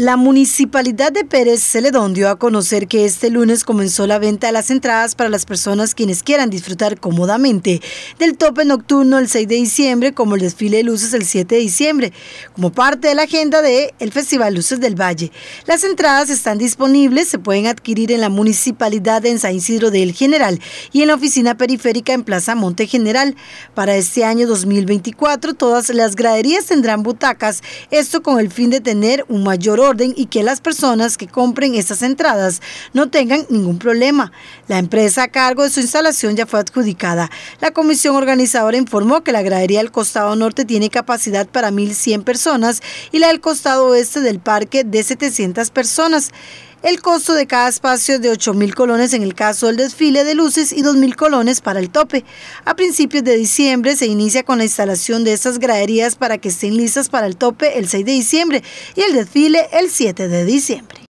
La municipalidad de Pérez Celedón dio a conocer que este lunes comenzó la venta de las entradas para las personas quienes quieran disfrutar cómodamente del tope nocturno el 6 de diciembre como el desfile de luces el 7 de diciembre, como parte de la agenda del el Festival Luces del Valle. Las entradas están disponibles, se pueden adquirir en la municipalidad en San Isidro del General y en la oficina periférica en Plaza Monte General. Para este año 2024 todas las graderías tendrán butacas, esto con el fin de tener un mayor y que las personas que compren estas entradas no tengan ningún problema. La empresa a cargo de su instalación ya fue adjudicada. La comisión organizadora informó que la gradería del costado norte tiene capacidad para 1.100 personas y la del costado oeste del parque de 700 personas. El costo de cada espacio es de 8.000 colones en el caso del desfile de luces y 2.000 colones para el tope. A principios de diciembre se inicia con la instalación de estas graderías para que estén listas para el tope el 6 de diciembre y el desfile el 7 de diciembre.